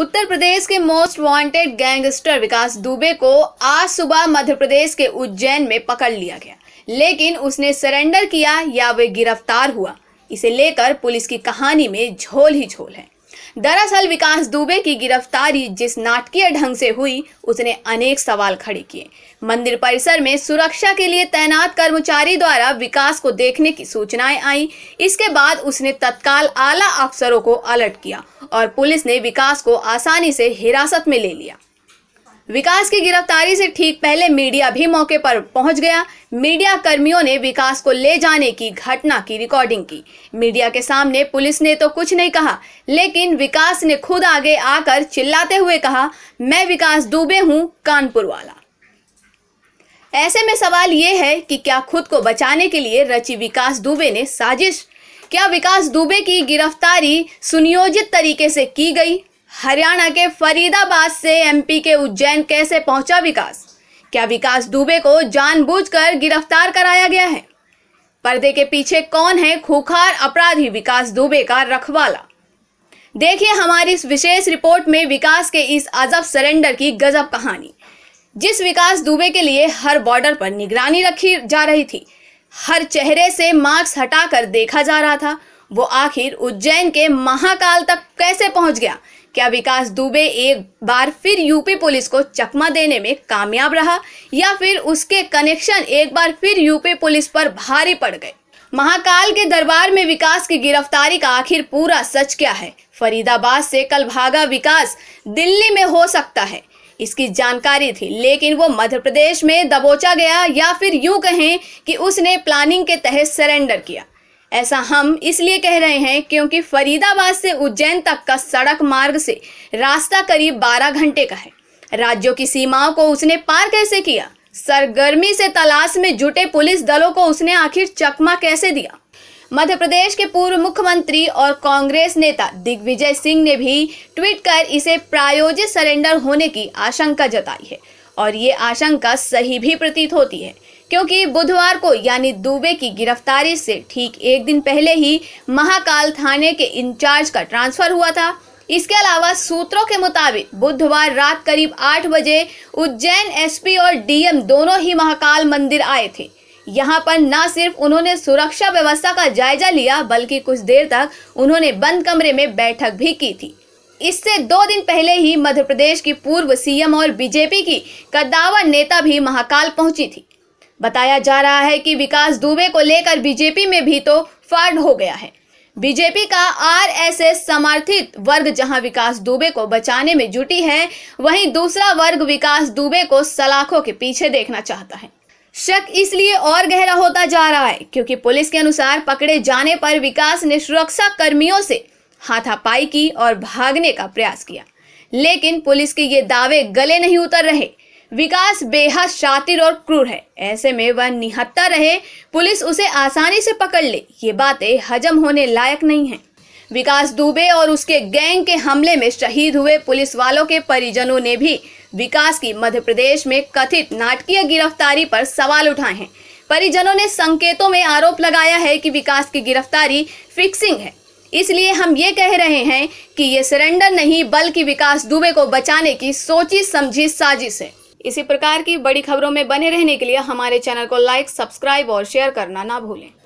उत्तर प्रदेश के most wanted gangster Vikas Dubey को आज सुबह मध्य प्रदेश के उज्जैन में पकड़ लिया गया लेकिन उसने सरेंडर किया या वे गिरफ्तार हुआ इसे लेकर पुलिस की कहानी में झोल ही झोल है दरअसल विकास दुबे की गिरफ्तारी जिस नाटकीय ढंग से हुई उसने अनेक सवाल खड़े किए मंदिर परिसर में सुरक्षा के लिए तैनात कर्मचारी द्वारा विकास को देखने की सूचनाएं आई इसके बाद उसने तत्काल आला अफसरों को अलर्ट किया और पुलिस ने विकास को आसानी से हिरासत में ले लिया विकास की गिरफ्तारी से ठीक पहले मीडिया भी मौके पर पहुंच गया मीडिया कर्मियों ने विकास को ले जाने की घटना की रिकॉर्डिंग की मीडिया के सामने पुलिस ने तो कुछ नहीं कहा लेकिन विकास ने खुद आगे आकर चिल्लाते हुए कहा मैं विकास दुबे हूँ कानपुर वाला ऐसे में सवाल ये है कि क्या खुद को बचाने के लिए रची विकास दुबे ने साजिश क्या विकास दुबे की गिरफ्तारी सुनियोजित तरीके से की गई हरियाणा के फरीदाबाद से एमपी के उज्जैन कैसे पहुंचा विकास क्या विकास दुबे को जानबूझकर गिरफ्तार कराया गया है पर्दे के पीछे कौन है खूखार अपराधी विकास दुबे का रखवाला देखिए हमारी इस विशेष रिपोर्ट में विकास के इस अजब सरेंडर की गजब कहानी जिस विकास दुबे के लिए हर बॉर्डर पर निगरानी रखी जा रही थी हर चेहरे से मास्क हटाकर देखा जा रहा था वो आखिर उज्जैन के महाकाल तक कैसे पहुंच गया क्या विकास दुबे एक बार फिर यूपी पुलिस को चकमा देने में कामयाब रहा या फिर उसके कनेक्शन एक बार फिर यूपी पुलिस पर भारी पड़ गए महाकाल के दरबार में विकास की गिरफ्तारी का आखिर पूरा सच क्या है फरीदाबाद से कल भागा विकास दिल्ली में हो सकता है इसकी जानकारी थी लेकिन वो मध्य प्रदेश में दबोचा गया या फिर यूं कहें कि उसने प्लानिंग के तहत सरेंडर किया ऐसा हम इसलिए कह रहे हैं क्योंकि फरीदाबाद से उज्जैन तक का सड़क मार्ग से रास्ता करीब 12 घंटे का है राज्यों की सीमाओं को उसने पार कैसे किया सरगर्मी से तलाश में जुटे पुलिस दलों को उसने आखिर चकमा कैसे दिया मध्य प्रदेश के पूर्व मुख्यमंत्री और कांग्रेस नेता दिग्विजय सिंह ने भी ट्वीट कर इसे प्रायोजित सरेंडर होने की आशंका जताई है और ये आशंका सही भी प्रतीत होती है क्योंकि बुधवार को यानी दुबे की गिरफ्तारी से ठीक एक दिन पहले ही महाकाल थाने के इंचार्ज का ट्रांसफर हुआ था इसके अलावा सूत्रों के मुताबिक बुधवार रात करीब आठ बजे उज्जैन एसपी और डीएम दोनों ही महाकाल मंदिर आए थे यहाँ पर न सिर्फ उन्होंने सुरक्षा व्यवस्था का जायजा लिया बल्कि कुछ देर तक उन्होंने बंद कमरे में बैठक भी की थी इससे दो दिन पहले ही मध्य प्रदेश की पूर्व सीएम और बीजेपी की कद्दावर नेता भी महाकाल पहुंची थी बताया जा रहा है कि विकास दुबे को लेकर बीजेपी में भी तो फर्ड हो गया है बीजेपी का आरएसएस समर्थित वर्ग जहां विकास दुबे को बचाने में जुटी है वहीं दूसरा वर्ग विकास दुबे को सलाखों के पीछे देखना चाहता है शक इसलिए और गहरा होता जा रहा है क्योंकि पुलिस के अनुसार पकड़े जाने पर विकास ने सुरक्षा कर्मियों से हाथापाई की और भागने का प्रयास किया लेकिन पुलिस के ये दावे गले नहीं उतर रहे विकास बेहद शातिर और क्रूर है ऐसे में वह निहत्ता रहे पुलिस उसे आसानी से पकड़ ले ये बातें हजम होने लायक नहीं है विकास दुबे और उसके गैंग के हमले में शहीद हुए पुलिस वालों के परिजनों ने भी विकास की मध्य प्रदेश में कथित नाटकीय गिरफ्तारी पर सवाल उठाए हैं परिजनों ने संकेतों में आरोप लगाया है कि विकास की गिरफ्तारी फिक्सिंग है इसलिए हम ये कह रहे हैं कि ये सरेंडर नहीं बल्कि विकास दुबे को बचाने की सोची समझी साजिश है इसी प्रकार की बड़ी खबरों में बने रहने के लिए हमारे चैनल को लाइक सब्सक्राइब और शेयर करना ना भूलें